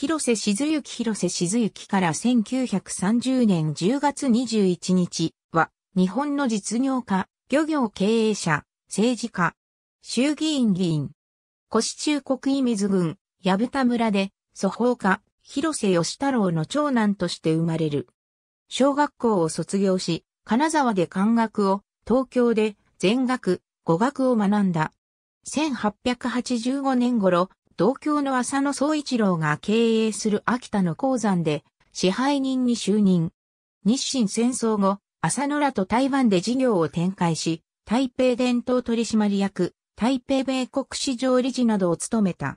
広瀬静幸広瀬静幸から1930年10月21日は、日本の実業家、漁業経営者、政治家、衆議院議員、腰中国井水郡、矢蓋村で、祖法家、広瀬義太郎の長男として生まれる。小学校を卒業し、金沢で漢学を、東京で全学、語学を学んだ。1885年頃、東京の浅野総一郎が経営する秋田の鉱山で支配人に就任。日清戦争後、浅野らと台湾で事業を展開し、台北伝統取締役、台北米国市場理事などを務めた。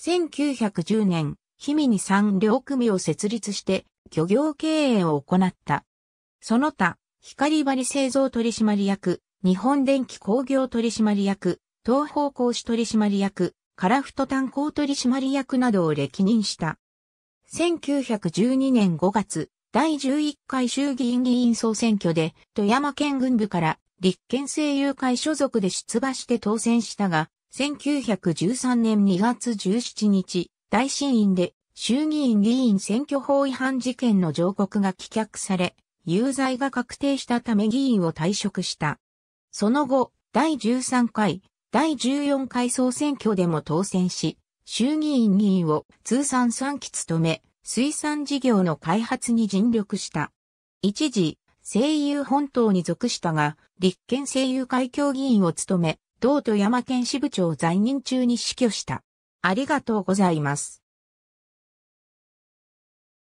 1910年、氷見に産業組を設立して漁業経営を行った。その他、光張製造取締役、日本電気工業取締役、東方講師取締役、カラフト炭鉱取締役などを歴任した。1912年5月、第11回衆議院議員総選挙で、富山県軍部から立憲政友会所属で出馬して当選したが、1913年2月17日、大審院で衆議院議員選挙法違反事件の上告が棄却され、有罪が確定したため議員を退職した。その後、第13回第14回総選挙でも当選し、衆議院議員を通算3期務め、水産事業の開発に尽力した。一時、声優本島に属したが、立憲声優会協議員を務め、党と山県支部長在任中に死去した。ありがとうございます。